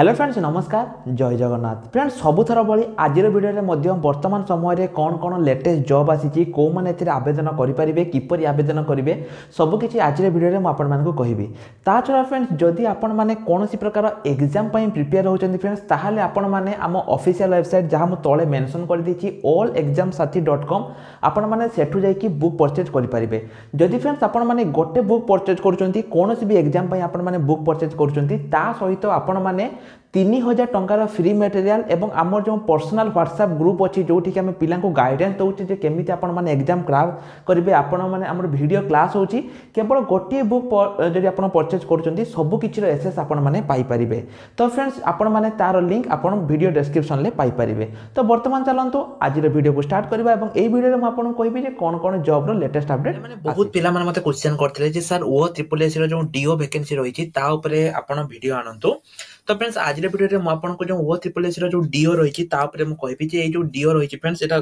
hello friends নমস্কার জয় Jagannath friends সবুথর ভি আজির ভিডিওরে মধ্যে বর্তমান সময়ের কোণ কোণ লেটেস্ট জব আসিছি কেউমানে এর আবেদন করে কিপর আবেদন করবে সবুকিছি আজির ভিডিওরে মু আপনার কহবি তা ছড়া ফ্রেন্ডস যদি আপন মানে কোণী প্রকার এক্সাম পাই প্রিপেয়ার হচ্ছেন ফ্রেন্ডস তাহলে আপন মানে আম অফিসিয়াল ওয়েবসাইট যা মু তলে মেনশন করে দিয়েছি all exam Sathi dot com আপন মানে সেঠু যাই বুক পরচেজ করে যদি ফ্রেন্ডস আপন মানে গোটে বুক পরচেজ করছেন কোণী বি এক্সাম পাই আপন মানে বুক পরচেজ করছেন তা সহিত আপন মানে ତିନି ହଜାର ଟଙ୍କାର ଫ୍ରି ମେଟେରିଆଲ୍ ଏବଂ ଆମର ଯେଉଁ ପର୍ସନାଲ୍ ହ୍ୱାଟ୍ସଆପ୍ ଗ୍ରୁପ୍ ଅଛି ଯେଉଁଠିକି ଆମେ ପିଲାଙ୍କୁ ଗାଇଡ଼ାନ୍ସ ଦେଉଛେ ଯେ କେମିତି ଆପଣମାନେ ଏକ୍ଜାମ୍ କ୍ରାକ୍ କରିବେ ଆପଣମାନେ ଆମର ଭିଡ଼ିଓ କ୍ଲାସ୍ ହେଉଛି କେବଳ ଗୋଟିଏ ବୁକ୍ ଯଦି ଆପଣ ପରଚେଜ୍ କରୁଛନ୍ତି ସବୁ କିଛିର ଏସେସ୍ ଆପଣମାନେ ପାଇପାରିବେ ତ ଫ୍ରେଣ୍ଡସ୍ ଆପଣମାନେ ତା'ର ଲିଙ୍କ୍ ଆପଣ ଭିଡ଼ିଓ ଡେସ୍କ୍ରିପ୍ସନ୍ରେ ପାଇପାରିବେ ତ ବର୍ତ୍ତମାନ ଚାଲନ୍ତୁ ଆଜିର ଭିଡ଼ିଓକୁ ଷ୍ଟାର୍ଟ କରିବା ଏବଂ ଏହି ଭିଡ଼ିଓରେ ମୁଁ ଆପଣଙ୍କୁ କହିବି ଯେ କ'ଣ କ'ଣ ଜବ୍ର ଲେଟେଷ୍ଟ ଅପଡେଟ୍ ମାନେ ବହୁତ ପିଲାମାନେ ମୋତେ କ୍ୱେଶ୍ଚନ୍ କରିଥିଲେ ଯେ ସାର୍ ଓ ଟ୍ରିପଲ୍ ଏସ୍ର ଯେଉଁ ଡିଓ ଭେକେନ୍ସି ରହିଛି ତା ଉପରେ ଆପଣ ଭିଡ଼ିଓ ଆଣନ୍ତୁ ତ ଫ୍ରେଣ୍ଡସ୍ ଆଜିର ଭିଡ଼ିଓରେ ମୁଁ ଆପଣଙ୍କୁ ଯେଉଁ ଓ ତ୍ରିପଲ୍ ଏସ୍ର ଯେଉଁ ଡିଓ ରହିଛି ତା ଉପରେ ମୁଁ କହିବି ଯେ ଏଇ ଯେଉଁ ଡିଓ ରହିଛି ଫ୍ରେଣ୍ଡସ୍ ଏଇଟା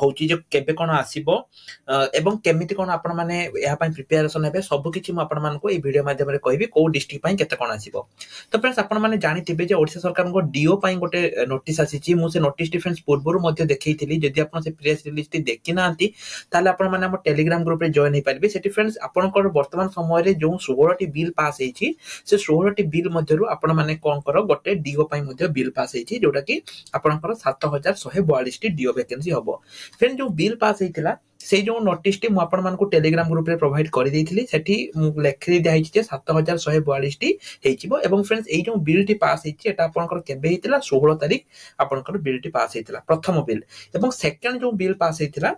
ହେଉଛି ଯେ କେବେ କ'ଣ ଆସିବ ଏବଂ କେମିତି କ'ଣ ଆପଣମାନେ ଏହା ପାଇଁ ପ୍ରିପାରେସନ୍ ହେବେ ସବୁକିଛି ମୁଁ ଆପଣମାନଙ୍କୁ ଏଇ ଭିଡ଼ିଓ ମାଧ୍ୟମରେ କହିବି କୋଉ ଡିଷ୍ଟ୍ରିକ୍ଟ ପାଇଁ କେତେ କ'ଣ ଆସିବ ତ ଫ୍ରେଣ୍ଡସ୍ ଆପଣମାନେ ଜାଣିଥିବେ ଯେ ଓଡ଼ିଶା ସରକାରଙ୍କ ଡିଓ ପାଇଁ ଗୋଟେ ନୋଟିସ୍ ଆସିଛି ମୁଁ ସେ ନୋଟିସ୍ଟି ଫ୍ରେଣ୍ଡସ୍ ପୂର୍ବରୁ ମଧ୍ୟ ଦେଖେଇଥିଲି ଯଦି ଆପଣ ସେ ପ୍ରେସ୍ ରିଲିଜ୍ଟି ଦେଖିନାହାନ୍ତି ତାହେଲେ ଆପଣମାନେ ଆମ ଟେଲିଗ୍ରାମ୍ ଗ୍ରୁପ୍ରେ ଜଏନ୍ ହେଇପାରିବେ ସେଠି ଫ୍ରେଣ୍ଡସ୍ ଆପଣଙ୍କର ବର୍ତ୍ତମାନ ସମୟରେ ଯେଉଁ ଷୋହଳଟି ବିଲ୍ ପାସ୍ ହେଇଛି ସେ ଷୋହଳଟି ବିଲ୍ ମଧ୍ୟରୁ ଆପଣମାନେ କ'ଣ କର ଗୋଟେ ଡିଓ ପାଇଁ ମଧ୍ୟ ବିଲ୍ ପାସ୍ ହେଇଛି ଯୋଉଟାକି ଆପଣଙ୍କର ସାତ ହଜାର ଶହେ ବୟାଳିଶଟି ଡିଓ ଭ୍ୟାକେନ୍ସି ହବ ଫ୍ରେଣ୍ଡ ଯୋଉ ବିଲ୍ ପାସ୍ ହେଇଥିଲା ସେଇ ଯୋଉ ନୋଟିସଟି ମୁଁ ଆପଣମାନଙ୍କୁ ଟେଲିଗ୍ରାମ ଗ୍ରୁପରେ ପ୍ରୋଭାଇଡ କରିଦେଇଥିଲି ସେଠି ମୁଁ ଲେଖି ଦିଆହେଇଛି ଯେ ସାତ ହଜାର ଶହେ ବୟାଳିଶଟି ହେଇଯିବ ଏବଂ ଫ୍ରେଣ୍ଡସ୍ ଏଇ ଯୋଉ ବିଲ୍ଟି ପାସ୍ ହେଇଛି ଏଟା ଆପଣଙ୍କର କେବେ ହେଇଥିଲା ଷୋହଳ ତାରିଖ ଆପଣଙ୍କର ବିଲ୍ଟି ପାସ୍ ହେଇଥିଲା ପ୍ରଥମ ବିଲ୍ ଏବଂ ସେକେଣ୍ଡ ଯୋଉ ବିଲ୍ ପାସ୍ ହେଇଥିଲା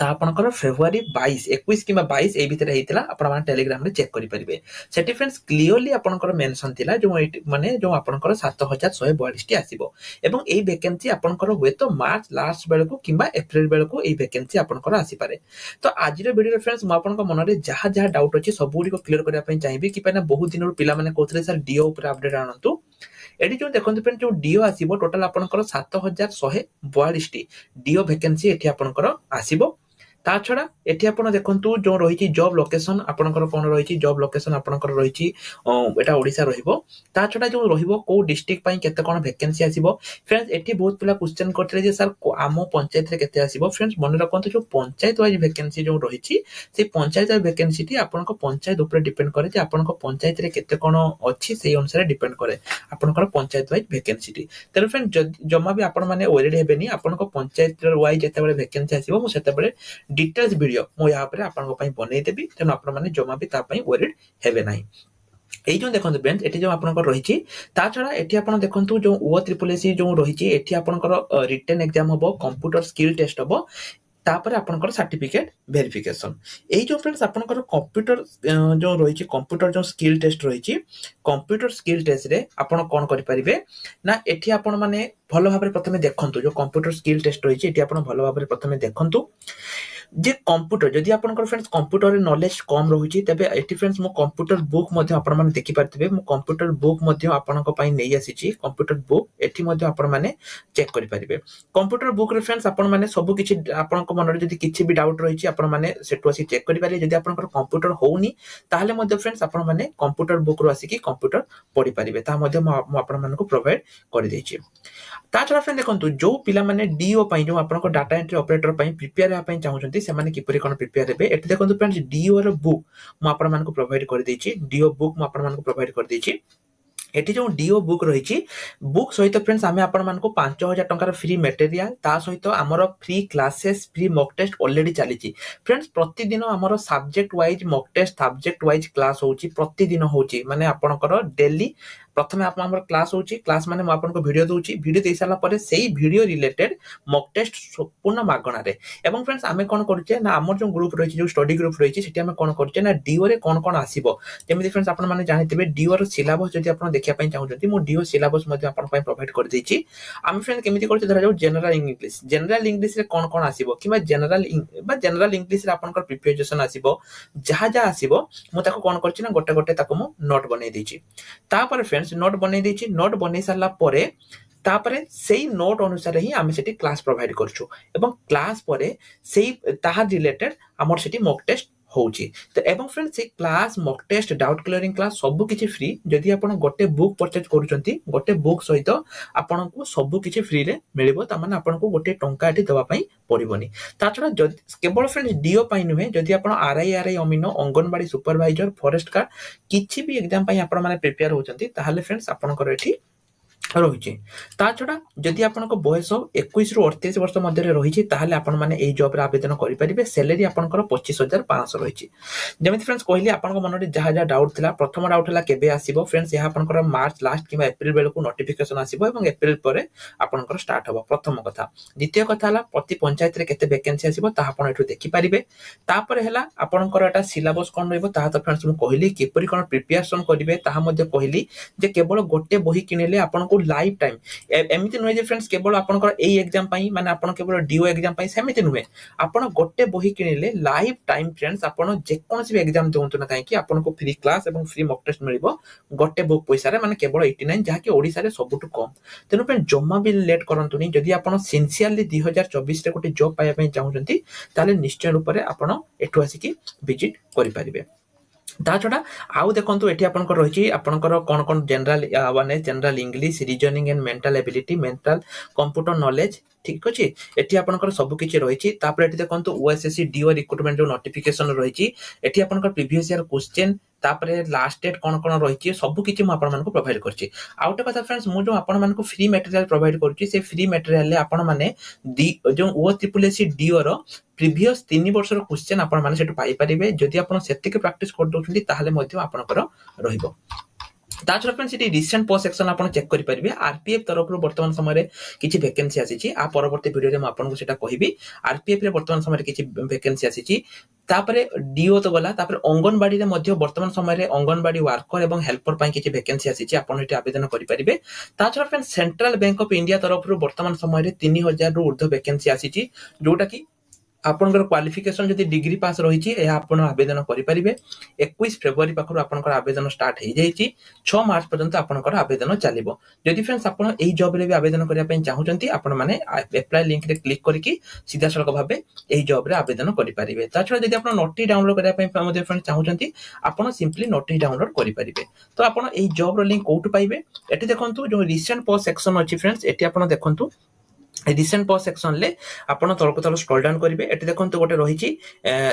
ତାହା ଆପଣଙ୍କର ଫେବୃଆରୀ ବାଇଶ ଏକୋଇଶ କିମ୍ବା ବାଇଶ ଏଇ ଭିତରେ ହେଇଥିଲା ଆପଣମାନେ ଟେଲିଗ୍ରାମରେ ଚେକ୍ କରିପାରିବେ ସେଠି ଫ୍ରେଣ୍ଡସ୍ କ୍ଲିଅରଲି ଆପଣଙ୍କର ମେନସନ୍ ଥିଲା ଯେଉଁ ଏଇଟି ମାନେ ଯେଉଁ ଆପଣଙ୍କର ସାତ ହଜାର ଶହେ ବୟାଳିଶଟି ଆସିବ ଏବଂ ଏଇ ଭେକେନ୍ସି ଆପଣଙ୍କର ହୁଏତ ମାର୍ଚ୍ଚ ଲାଷ୍ଟ ବେଳକୁ କିମ୍ବା ଏପ୍ରିଲ ବେଳକୁ ଏଇ ଭେକେନ୍ସି ଆପଣଙ୍କର ଆସିପାରେ ତ ଆଜିର ଭିଡ଼ିଓରେ ଫ୍ରେଣ୍ଡସ୍ ମୁଁ ଆପଣଙ୍କ ମନରେ ଯାହା ଯାହା ଡାଉଟ୍ ଅଛି ସବୁଗୁଡ଼ିକ କ୍ଲିଅର କରିବା ପାଇଁ ଚାହିଁବି କି କାହିଁକିନା ବହୁତ ଦିନରୁ ପିଲାମାନେ କହୁଥିଲେ ସାର୍ ଡିଓ ଉପରେ ଅପଡେଟ୍ ଆଣନ୍ତୁ ଏଠି ଯେଉଁ ଦେଖନ୍ତୁ ଫ୍ରେଣ୍ଡ ଯେଉଁ ଡିଓ ଆସିବ ଟୋଟାଲ ଆପଣଙ୍କର ସାତ ହଜାର ଶହେ ବୟାଳିଶଟି ଡିଓ ଭେକେନ୍ସି ଏଠି ଆପଣଙ୍କର ଆସିବ ତା ଛଡ଼ା ଏଠି ଆପଣ ଦେଖନ୍ତୁ ଯେଉଁ ରହିଛି ଜବ୍ ଲୋକେସନ୍ ଆପଣଙ୍କର କ'ଣ ରହିଛି ଜବ୍ ଲୋକେସନ୍ ଆପଣଙ୍କର ରହିଛି ଏଇଟା ଓଡ଼ିଶା ରହିବ ତା ଛଡ଼ା ଯେଉଁ ରହିବ କେଉଁ ଡିଷ୍ଟ୍ରିକ୍ଟ ପାଇଁ କେତେ କ'ଣ ଭେକେନ୍ସି ଆସିବ ଫ୍ରେଣ୍ଡସ୍ ଏଠି ବହୁତ ପିଲା କ୍ୱେଶ୍ଚନ୍ କରିଥିଲେ ଯେ ସାର୍ ଆମ ପଞ୍ଚାୟତରେ କେତେ ଆସିବ ଫ୍ରେଣ୍ଡସ୍ ମନେ ରଖନ୍ତୁ ଯେଉଁ ପଞ୍ଚାୟତ ୱାଇଜ୍ ଭେକେନ୍ସି ଯେଉଁ ରହିଛି ସେ ପଞ୍ଚାୟତ ୱାଇଜ୍ ଭେକେନ୍ସିଟି ଆପଣଙ୍କ ପଞ୍ଚାୟତ ଉପରେ ଡିପେଣ୍ଡ କରେ ଯେ ଆପଣଙ୍କ ପଞ୍ଚାୟତରେ କେତେ କ'ଣ ଅଛି ସେଇ ଅନୁସାରେ ଡିପେଣ୍ଡ କରେ ଆପଣଙ୍କର ପଞ୍ଚାୟତ ୱାଇଜ୍ ଭେକେନ୍ସିଟି ତେଣୁ ଫ୍ରେଣ୍ଡ ଜମା ବି ଆପଣମାନେ ୱେରିଡ୍ ହେବେନି ଆପଣଙ୍କ ପଞ୍ଚାୟତ ୱାଇଜ୍ ଯେତେବେଳେ ଭେକେନ୍ସି ଆସିବ ମୁଁ ସେତେବେଳେ ଡିଟେଲ୍ସ ଭିଡ଼ିଓ ମୁଁ ଏହା ଉପରେ ଆପଣଙ୍କ ପାଇଁ ବନେଇଦେବି ତେଣୁ ଆପଣମାନେ ଜମା ବି ତା ପାଇଁ ୱରିଡ୍ ହେବେ ନାହିଁ এই যে দেখুন ফ্রেন্ডস এটি যে আপনার রয়েছে তাছাড়া এটি আপনার দেখুন যে ও ত্রিপল এসি যে রয়েছে এটি আপনার রিটেন এক্সাম হব কম্পুটর স্কিল টেস্ট হব তাপরে আপনার সার্টিফিকেট ভেরিফিকেসন এই যে ফ্রেন্ডস আপনার কম্পুটর যে রয়েছে কম্পুটর যে স্কিল টেস্ট রয়েছে কম্পুটর স্কিল টেস্টরে আপনার কম করে পারিবে না এটি আপন মানে ভালো ভাবে প্রথমে দেখুন যে কম্পুটর স্কিল টেস্ট রয়েছে এটি আপনার ভালো ভাবে প্রথমে দেখুন ଯେ କମ୍ପ୍ୟୁଟର ଯଦି ଆପଣଙ୍କର ଫ୍ରେଣ୍ଡସ୍ କମ୍ପ୍ୟୁଟରରେ ନଲେଜ୍ କମ୍ ରହୁଛି ତେବେ ଏଠି ଫ୍ରେଣ୍ଡସ୍ ମୁଁ କମ୍ପ୍ୟୁଟର ବୁକ୍ ମଧ୍ୟ ଆପଣମାନେ ଦେଖିପାରିଥିବେ ମୁଁ କମ୍ପ୍ୟୁଟର ବୁକ୍ ମଧ୍ୟ ଆପଣଙ୍କ ପାଇଁ ନେଇ ଆସିଛି କମ୍ପ୍ୟୁଟର ବୁକ୍ ଏଠି ମଧ୍ୟ ଆପଣମାନେ ଚେକ୍ କରିପାରିବେ କମ୍ପ୍ୟୁଟର ବୁକ୍ରେ ଫ୍ରେଣ୍ଡସ୍ ଆପଣମାନେ ସବୁ କିଛି ଆପଣଙ୍କ ମନରେ ଯଦି କିଛି ବି ଡାଉଟ୍ ରହିଛି ଆପଣମାନେ ସେଠୁ ଆସି ଚେକ୍ କରିପାରିବେ ଯଦି ଆପଣଙ୍କର କମ୍ପ୍ୟୁଟର ହେଉନି ତାହେଲେ ମଧ୍ୟ ଫ୍ରେଣ୍ଡସ୍ ଆପଣମାନେ କମ୍ପ୍ୟୁଟର ବୁକ୍ରୁ ଆସିକି କମ୍ପ୍ୟୁଟର ପଢ଼ିପାରିବେ ତାହା ମଧ୍ୟ ମୁଁ ଆପଣମାନଙ୍କୁ ପ୍ରୋଭାଇଡ଼ କରିଦେଇଛି ତା ଛଡ଼ା ଫ୍ରେଣ୍ଡ ଦେଖନ୍ତୁ ଯେଉଁ ପିଲାମାନେ ଡିଓ ପାଇଁ ଯେଉଁ ଆପଣଙ୍କ ଡାଟା ଏଣ୍ଟ୍ରି ଅପରେଟର ପାଇଁ ପ୍ରିପେୟାର ହେବା ପାଇଁ ଚାହୁଁଛନ୍ତି ଅଛନ୍ତି ସେମାନେ କିପରି କ'ଣ ପ୍ରିପେୟାର ହେବେ ଏଠି ଦେଖନ୍ତୁ ଫ୍ରେଣ୍ଡ ଡିଓର ବୁକ୍ ମୁଁ ଆପଣମାନଙ୍କୁ ପ୍ରୋଭାଇଡ୍ କରିଦେଇଛି ଡିଓ ବୁକ୍ ମୁଁ ଆପଣମାନଙ୍କୁ ପ୍ରୋଭାଇଡ୍ କରିଦେଇଛି ଏଠି ଯେଉଁ ଡିଓ ବୁକ୍ ରହିଛି ବୁକ୍ ସହିତ ଫ୍ରେଣ୍ଡସ୍ ଆମେ ଆପଣମାନଙ୍କୁ ପାଞ୍ଚ ହଜାର ଟଙ୍କାର ଫ୍ରି ମେଟେରିଆଲ ତା ସହିତ ଆମର free classes free mock test already ଚାଲିଛି ଫ୍ରେଣ୍ଡସ୍ ପ୍ରତିଦିନ ଆମର subject wise mock test subject wise class ହେଉଛି ପ୍ରତିଦିନ ହେଉଛି ମାନେ ଆପଣଙ୍କର ଡେଲି ପ୍ରଥମେ ଆମର କ୍ଲାସ୍ ହେଉଛି କ୍ଲାସ୍ ମାନେ ମୁଁ ଆପଣଙ୍କୁ ଭିଡ଼ିଓ ଦେଉଛି ଭିଡ଼ିଓ ଦେଇସାରିଲା ପରେ ସେଇ ଭିଡ଼ିଓ ରିଲେଟେଡ୍ ମକ୍ ଟେଷ୍ଟ ସମ୍ପୂର୍ଣ୍ଣ ମାଗଣାରେ ଏବଂ ଫ୍ରେଣ୍ଡସ୍ ଆମେ କ'ଣ କରୁଛେ ନା ଆମର ଯେଉଁ ଗ୍ରୁପ୍ ରହିଛି ଯେଉଁ ଷ୍ଟଡି ଗ୍ରୁପ୍ ରହିଛି ସେଠି ଆମେ କ'ଣ କରୁଛେ ନା ଡିଓରେ କ'ଣ କ'ଣ ଆସିବ ଯେମିତି ଫ୍ରେଣ୍ଡସ୍ ଆପଣମାନେ ଜାଣିଥିବେ ଡିଓର ସିଲାବସ୍ ଯଦି ଆପଣ ଦେଖିବା ପାଇଁ ଚାହୁଁଛନ୍ତି ମୁଁ ଡିଓ ସିଲାବସ୍ ମଧ୍ୟ ଆପଣଙ୍କ ପାଇଁ ପ୍ରୋଭାଇଡ୍ କରିଦେଇଛି ଆମେ ଫ୍ରେଣ୍ଡ କେମିତି କରୁଛେ ଧରାଯାଉ ଜେନେରାଲ୍ ଇଂଲିଶ ଜେନେରାଲ୍ ଇଂଲିଶରେ କ'ଣ କ'ଣ ଆସିବ କିମ୍ବା ଜେନେରାଲ୍ ବା ଜେନେରାଲ୍ ଇଂଲିଶରେ ଆପଣଙ୍କର ପ୍ରିପେଜେସନ୍ ଆସିବ ଯାହା ଯାହା ଆସିବ ମୁଁ ତାକୁ କ'ଣ କରିଛି ନା ଗୋଟେ ଗୋଟେ ତାକୁ ମୁଁ ନୋଟ୍ ବନେଇ ଦେଇଛି ତାପରେ ଫ୍ରେଣ୍ଡସ୍ নোট বনাই ଦେଇଛି নোট ବନେଇ ସାରିଲା ପରେ ତାପରେ ସେଇ ନୋଟ୍ ଅନୁସାରେ ହିଁ ଆମେ ସେଠି କ୍ଲାସ୍ ପ୍ରୋଭାଇଡ଼ କରୁଛୁ ଏବଂ କ୍ଲାସ୍ ପରେ ସେଇ ତାହା ରିଲେଟେଡ୍ ଆମର ସେଠି ମକ୍ ଟେଷ୍ଟ হচ্ছে তো এবং ফ্রেন্ড সেই class mock test doubt clearing class সবু কিছু ফ্রি যদি আপন গোটে বুক পরচেজ করুচন্তি গোটে বুক সহিত আপনাকে সবু কিছু ফ্রিরে মিলিব তার মানে আপনাকে গোটে টঙ্কা এটি দেওয়া পাই পড়িবনি তাছাড়া যদি কেবল ফ্রেন্ড ডিও পাই নুহে যদি আপন আরআই আরআই অমিন অঙ্গনবাড়ি সুপারভাইজর ফরেস্ট গার্ড কিছু বি এক্সাম পাই আপনার প্রিপেয়ার হচ্ছেন তাহলে ফ্রেন্ডস আপনার এটি রয়েছে তাছাড়া যদি আপনার বয়স একুশ রু অড়তিশ বর্ষ মধ্যে রয়েছে তাহলে আপনার এই জবরে আবেদন করে স্যালারি আপনার পঁচিশ হাজার পাঁচশো রয়েছে যেমি ফ্রেন্ডস কহিলি আপনার মনরে যা যা ডাউট লা প্রথম ডাউট হল কেবে আসব ফ্রেন্ডস এ আপনার মার্চ লাস্ট কিংবা এপ্রিল বেড়ে নোটিফিকেসন আসব এবং এপ্রিল পরে আপনার স্টার্ট হব প্রথম কথা দ্বিতীয় কথা হল প্রতি পঞ্চায়েতরে কেতে ভ্যাকেন্সি আসব তাহা আপনার এটু দেখিপারে তাপরে হল আপনার এটা সিলাবস কম রহব তাহা তো ফ্রেন্ডস মু কহিলি কিপর কোণ প্রিপারেসন করবে তাহা মধ্যে কহিলি যে কেবল গোটে বহি কিনিলে আপনার ও ଲାଇଫ୍ ଟାଇମ୍ ଏମିତି ନୁହେଁ ଯେ ଫ୍ରେଣ୍ଡସ୍ କେବଳ ଆପଣଙ୍କର ଏଇ ଏକ୍ଜାମ୍ ପାଇଁ ମାନେ ଆପଣ କେବଳ ଡିଓ ଏକ୍ଜାମ୍ ପାଇଁ ସେମିତି ନୁହେଁ ଆପଣ ଗୋଟେ ବହି କିଣିଲେ ଲାଇଫ୍ ଟାଇମ୍ ଫ୍ରେଣ୍ଡସ୍ ଆପଣ ଯେକୌଣସି ବି ଏକ୍ଜାମ୍ ଦିଅନ୍ତୁ ନା କାହିଁକି ଆପଣଙ୍କୁ ଫ୍ରି କ୍ଲାସ୍ ଏବଂ ଫ୍ରି ମକ୍ ଟେଷ୍ଟ ମିଳିବ ଗୋଟେ ବୁକ୍ ପଇସାରେ ମାନେ କେବଳ ଏଇଟି ନାଇନ୍ ଯାହାକି ଓଡ଼ିଶାରେ ସବୁଠୁ କମ୍ ତେଣୁ ପାଇଁ ଜମା ବି ଲେଟ୍ କରନ୍ତୁନି ଯଦି ଆପଣ ସିନ୍ସିୟରଲି ଦୁଇ ହଜାର ଚବିଶରେ ଗୋଟେ ଜବ୍ ପାଇବା ପାଇଁ ଚାହୁଁଛନ୍ତି ତାହେଲେ ନିଶ୍ଚୟ ରୂପରେ ଆପଣ ଏଠୁ ଆସିକି ଭିଜିଟ୍ କରିପାରିବେ ତା ଛଡ଼ା ଆଉ ଦେଖନ୍ତୁ ଏଠି ଆପଣଙ୍କର ରହିଛି ଆପଣଙ୍କର କ'ଣ କ'ଣ general awareness general English reasoning and mental ability mental computer knowledge ଠିକ୍ ଅଛି ଏଠି ଆପଣଙ୍କର ସବୁ କିଛି ରହିଛି ତାପରେ ଏଠି ଦେଖନ୍ତୁ ଓଏସ୍ଏସ୍ସି ଡିଓ ରିକ୍ରୁଟମେଣ୍ଟ ଯେଉଁ ନୋଟିଫିକେସନ ରହିଛି ଏଠି ଆପଣଙ୍କର ପ୍ରିଭିୟସ୍ ଇୟର କୋଶ୍ଚେନ୍ ତାପରେ ଲାଷ୍ଟ ଡେଟ୍ କ'ଣ କ'ଣ ରହିଛି ସବୁକିଛି ମୁଁ ଆପଣମାନଙ୍କୁ ପ୍ରୋଭାଇଡ଼ କରୁଛି ଆଉ ଗୋଟେ କଥା ଫ୍ରେଣ୍ଡସ୍ ମୁଁ ଯେଉଁ ଆପଣମାନଙ୍କୁ ଫ୍ରି ମେଟେରିଆଲ୍ ପ୍ରୋଭାଇଡ଼ କରୁଛି ସେ ଫ୍ରି ମେଟେରିଆଲ୍ରେ ଆପଣମାନେ ଡି ଯେଉଁ ଓ ତ୍ରିପୁଲ୍ ଏସ୍ ଡିଓର ପ୍ରିଭିୟସ୍ ତିନି ବର୍ଷର କ୍ୱେଶ୍ଚନ୍ ଆପଣମାନେ ସେଠୁ ପାଇପାରିବେ ଯଦି ଆପଣ ସେତିକି ପ୍ରାକ୍ଟିସ୍ କରିଦେଉଛନ୍ତି ତାହେଲେ ମଧ୍ୟ ଆପଣଙ୍କର ରହିବ ତା ଛଡ଼ା ଫ୍ରେଣ୍ଡ ସେଠି ରିସେଣ୍ଟ ପୋଷ୍ଟ ସେକ୍ସନ୍ ଆପଣ ଚେକ୍ କରିପାରିବେ ଆର୍ପିଏଫ୍ ତରଫରୁ ବର୍ତ୍ତମାନ ସମୟରେ କିଛି ଭେକେନ୍ସି ଆସିଛି ଆ ପରବର୍ତ୍ତୀ ଭିଡ଼ିଓରେ ମୁଁ ଆପଣଙ୍କୁ ସେଟା କହିବି ଆର୍ପିଏଫ୍ରେ ବର୍ତ୍ତମାନ ସମୟରେ କିଛି ଭେକେନ୍ସି ଆସିଛି ତାପରେ ଡିଓ ତ ଗଲା ତାପରେ ଅଙ୍ଗନବାଡ଼ିରେ ମଧ୍ୟ ବର୍ତ୍ତମାନ ସମୟରେ ଅଙ୍ଗନବାଡ଼ି ୱାର୍କର ଏବଂ ହେଲ୍ପର ପାଇଁ କିଛି ଭେକେନ୍ସି ଆସିଛି ଆପଣ ଏଠି ଆବେଦନ କରିପାରିବେ ତା ଛଡ଼ା friend Central Bank of India ତରଫରୁ ବର୍ତ୍ତମାନ ସମୟରେ ତିନି ହଜାରରୁ ଉର୍ଦ୍ଧ୍ୱ ଭେକେନ୍ସି ଆସିଛି ଯୋଉଟାକି ଆପଣଙ୍କର କ୍ୱାଲିଫିକେସନ୍ ଯଦି ଡିଗ୍ରୀ ପାସ୍ ରହିଛି ଏହା ଆପଣ ଆବେଦନ କରିପାରିବେ ଏକୋଇଶ ଫେବୃଆରୀ ପାଖରୁ ଆପଣଙ୍କର ଆବେଦନ ଷ୍ଟାର୍ଟ ହେଇଯାଇଛି ଛଅ ମାର୍ଚ୍ଚ ପର୍ଯ୍ୟନ୍ତ ଆପଣଙ୍କର ଆବେଦନ ଚାଲିବ ଯଦି ଫ୍ରେଣ୍ଡସ୍ ଆପଣ ଏହି ଜବ୍ରେ ବି ଆବେଦନ କରିବା ପାଇଁ ଚାହୁଁଛନ୍ତି ଆପଣମାନେ ଆପ୍ଲାଏ ଲିଙ୍କରେ କ୍ଲିକ୍ କରିକି ସିଧାସଳଖ ଭାବେ ଏହି ଜବ୍ରେ ଆବେଦନ କରିପାରିବେ ତା ଛଡ଼ା ଯଦି ଆପଣ ନୋଟି ଡାଉନଲୋଡ୍ କରିବା ପାଇଁ ମଧ୍ୟ ଫ୍ରେଣ୍ଡ ଚାହୁଁଛନ୍ତି ଆପଣ ସିମ୍ପଲି ନୋଟି ଡାଉନଲୋଡ୍ କରିପାରିବେ ତ ଆପଣ ଏହି ଜବ୍ର ଲିଙ୍କ୍ କେଉଁଠୁ ପାଇବେ ଏଠି ଦେଖନ୍ତୁ ଯେଉଁ ରିସେଣ୍ଟ ପୋଷ୍ଟ ସେକ୍ସନ୍ ଅଛି ଫ୍ରେଣ୍ଡସ୍ ଏଠି ଆପଣ ଦେଖନ୍ତୁ রিসেন্ট পজ সেকশনলে ଆପଣ ତଳକୁ ତଳ ସ୍କ୍ରଲ୍ ଡାଉନ୍ କରିବେ ଏଠି ଦେଖନ୍ତୁ ଗୋଟେ ରହିଛି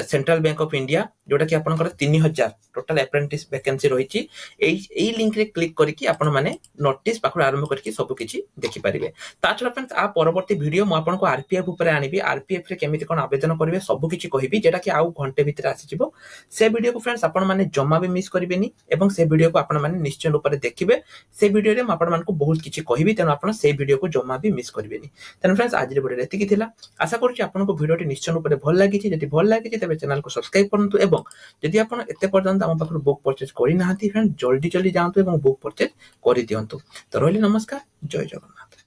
ସେଣ୍ଟ୍ରାଲ ବ୍ୟାଙ୍କ ଅଫ୍ ଇଣ୍ଡିଆ ଯୋଉଟାକି ଆପଣଙ୍କର ତିନି ହଜାର ଟୋଟାଲ ଆପ୍ରେଣ୍ଟିସ୍ ଭ୍ୟାକେନ୍ସି ରହିଛି ଏଇ ଏଇ ଲିଙ୍କରେ କ୍ଲିକ୍ କରିକି ଆପଣମାନେ ନୋଟିସ୍ ପାଖରୁ ଆରମ୍ଭ କରିକି ସବୁ କିଛି ଦେଖିପାରିବେ ତା ଛଡ଼ା ଫ୍ରେଣ୍ଡସ୍ ଆ ପରବର୍ତ୍ତୀ ଭିଡ଼ିଓ ମୁଁ ଆପଣଙ୍କୁ ଆର୍ପିଏଫ୍ ଉପରେ ଆଣିବି ଆର୍ପିଏଫ୍ରେ କେମିତି କ'ଣ ଆବେଦନ କରିବେ ସବୁ କିଛି କହିବି ଯେଉଁଟାକି ଆଉ ଘଣ୍ଟେ ଭିତରେ ଆସିଯିବ ସେ ଭିଡ଼ିଓକୁ ଫ୍ରେଣ୍ଡସ୍ ଆପଣମାନେ ଜମା ବି ମିସ୍ କରିବେନି ଏବଂ ସେ ଭିଡ଼ିଓକୁ ଆପଣମାନେ ନିଶ୍ଚୟ ରୂପରେ ଦେଖିବେ ସେ ଭିଡ଼ିଓରେ ମୁଁ ଆପଣମାନଙ୍କୁ ବହୁତ କିଛି କହିବି ତେଣୁ ଆପଣ ସେଇ ଭିଡ଼ିଓକୁ ଜମା ବି ମିସ୍ କରିବେନି ତେଣୁ ଫ୍ରେଣ୍ଡସ୍ ଆଜିର ଭିଡ଼ିଓରେ ଏତିକି ଥିଲା ଆଶା କରୁଛି ଆପଣଙ୍କୁ ଭିଡ଼ିଓଟି ନିଶ୍ଚୟ ରୂପରେ ଭଲ ଲାଗିଛି ଯଦି ଭଲ ଲାଗିଛି ତେବେ ଚ୍ୟାନେଲକୁ ସବସ୍କ୍ରାଇବ୍ କରନ୍ତୁ ଏବଂ ଯଦି ଆପଣ ଏତେ ପର୍ଯ୍ୟନ୍ତ ଆମ ପାଖରୁ ବୁକ୍ ପରଚେଜ୍ କରିନାହାନ୍ତି ଫ୍ରେଣ୍ଡ ଜଲ୍ଦି ଜଲ୍ଦି ଯାଆନ୍ତୁ ଏବଂ ବୁକ୍ ପରଚେଜ୍ କରିଦିଅନ୍ତୁ ତ ରହିଲି ନମସ୍କାର ଜୟ ଜଗନ୍ନାଥ